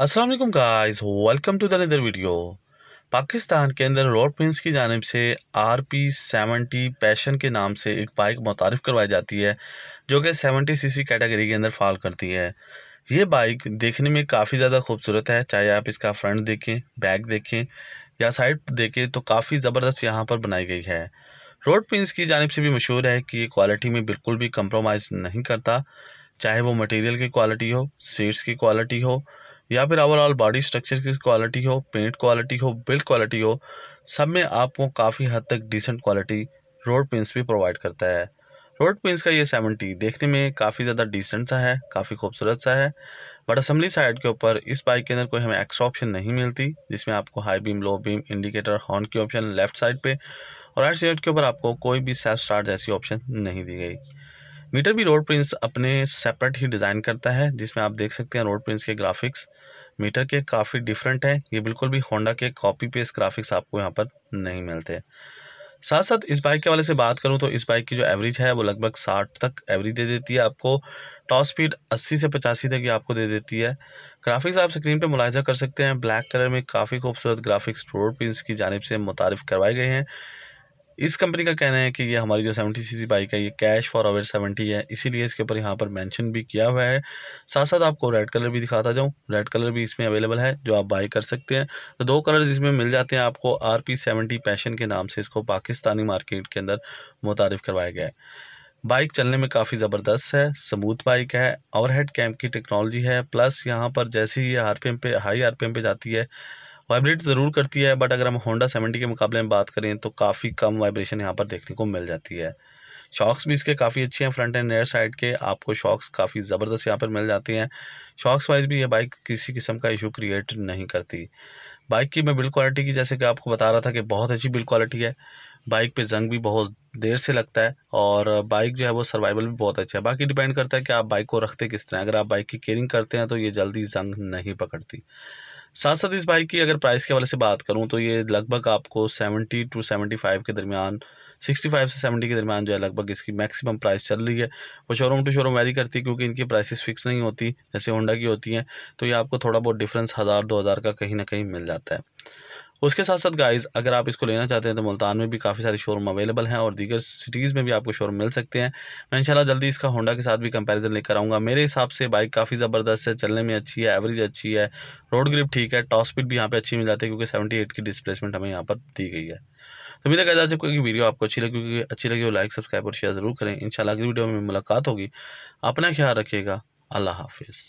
Aslam guys welcome to the video Pakistan के अंदर road Prince की जानब से आर पी सेवेंटी पैशन के नाम से एक बाइक मुतारफ़ करवाई जाती है जो कि सेवेंटी सीसी कैटेगरी के अंदर फॉल करती है ये बाइक देखने में काफ़ी ज़्यादा खूबसूरत है चाहे आप इसका फ्रंट देखें बैक देखें या साइड देखें तो काफ़ी ज़बरदस्त यहाँ पर बनाई गई है रोड प्रिंस की जानब से भी मशहूर है कि ये क्वालिटी में बिल्कुल भी कंप्रोमाइज़ नहीं करता चाहे वो मटेरियल की क्वालिटी हो सीट्स की क्वालिटी हो या फिर ओवरऑल बॉडी स्ट्रक्चर की क्वालिटी हो पेंट क्वालिटी हो बिल्ड क्वालिटी हो सब में आपको काफ़ी हद तक डिसेंट क्वालिटी रोड पेंस भी प्रोवाइड करता है रोड पेंस का ये सेवेंटी देखने में काफ़ी ज़्यादा डिसेंट सा है काफ़ी खूबसूरत सा है बट असम्बली साइड के ऊपर इस बाइक के अंदर कोई हमें एक्स्ट्रा ऑप्शन नहीं मिलती जिसमें आपको high beam low beam indicator horn की ऑप्शन लेफ्ट साइड पे और राइट साइड के ऊपर आपको कोई भी सेल्फ स्टार्ट जैसी ऑप्शन नहीं दी गई मीटर भी रोड प्रिंट्स अपने सेपरेट ही डिज़ाइन करता है जिसमें आप देख सकते हैं रोड प्रिंट्स के ग्राफिक्स मीटर के काफ़ी डिफरेंट हैं ये बिल्कुल भी होंडा के कॉपी पेस्ट ग्राफिक्स आपको यहाँ पर नहीं मिलते साथ साथ इस बाइक के वाले से बात करूँ तो इस बाइक की जो एवरेज है वो लगभग साठ तक एवरेज दे देती है आपको टॉप स्पीड अस्सी से पचासी तक ये आपको दे देती है ग्राफिक्स आप स्क्रीन पे मुलायजा कर सकते हैं ब्लैक कलर में काफ़ी खूबसूरत ग्राफिक्स रोड प्रिंस की जानब से मुतारफ़ करवाए गए हैं इस कंपनी का कहना है कि ये हमारी जो सेवेंटी सी बाइक है ये कैश फॉर अवेयर सेवेंटी है इसीलिए इसके ऊपर यहाँ पर मेंशन भी किया हुआ है साथ साथ आपको रेड कलर भी दिखाता जाऊँ रेड कलर भी इसमें अवेलेबल है जो आप बाई कर सकते हैं तो दो कलर्स इसमें मिल जाते हैं आपको आर पी सेवेंटी पैशन के नाम से इसको पाकिस्तानी मार्केट के अंदर मुतारफ़ करवाया गया है बाइक चलने में काफ़ी ज़बरदस्त है स्मूथ बाइक है ओवरहेड कैम्प की टेक्नोलॉजी है प्लस यहाँ पर जैसे ही ये आर पे हाई आर पी एम पे जाती है वाइब्रेट ज़रूर करती है बट अगर हम होंडा सेवेंटी के मुकाबले में बात करें तो काफ़ी कम वाइब्रेशन यहाँ पर देखने को मिल जाती है शॉक्स भी इसके काफ़ी अच्छे हैं फ्रंट एंड रेयर साइड के आपको शॉक्स काफ़ी ज़बरदस्त यहाँ पर मिल जाती हैं शॉक्स वाइज भी ये बाइक किसी किस्म का इशू क्रिएट नहीं करती बाइक की मैं बिल्ड क्वालिटी की जैसे कि आपको बता रहा था कि बहुत अच्छी बिल्ड क्वालिटी है बाइक पे जंग भी बहुत देर से लगता है और बाइक जो है वो सर्वाइवल भी बहुत अच्छा है बाकी डिपेंड करता है कि आप बाइक को रखते किस तरह अगर आप बाइक की केयरिंग करते हैं तो ये जल्दी जंग नहीं पकड़ती साथ साथ इस बाइक की अगर प्राइस के हवाले से बात करूँ तो ये लगभग आपको सेवेंटी टू सेवेंटी फाइव के दरमियान सिक्सटी फाइव से सेवेंटी के दरमियान जो है लगभग इसकी मैक्सिमम प्राइस चल रही है वो शोरूम टू शोरूम वेरी करती है क्योंकि इनकी प्राइसेस फिक्स नहीं होती जैसे होंडा की होती हैं तो ये आपको थोड़ा बहुत डिफरेंस हज़ार दो हज़ार का कहीं ना कहीं मिल जाता है उसके साथ साथ गाइस अगर आप इसको लेना चाहते हैं तो मुल्तान में भी काफ़ी सारे शोरूम अवेलेबल हैं और दीगर सिटीज़ में भी आपको शोरूम मिल सकते हैं मैं इंशाल्लाह जल्दी इसका होंडा के साथ भी कंपैरिजन लेकर आऊँगा मेरे हिसाब से बाइक काफ़ी ज़बरदस्त है चलने में अच्छी है एवरेज अच्छी है रोड ग्रिप ठीक है टॉप स्पीड भी यहाँ पर अच्छी मिल जाती है क्योंकि सेवेंटी की डिस्प्लेसमेंट हमें यहाँ पर दी गई है तो मेरे कहता है कोई वीडियो आपको अच्छी लगी क्योंकि अच्छी लगी हो लाइक सब्सक्राइब और शेयर ज़रूर करें शाला अगली वीडियो में मुलाकात होगी अपना ख्याल रखिएगा अल्लाह हाफिज़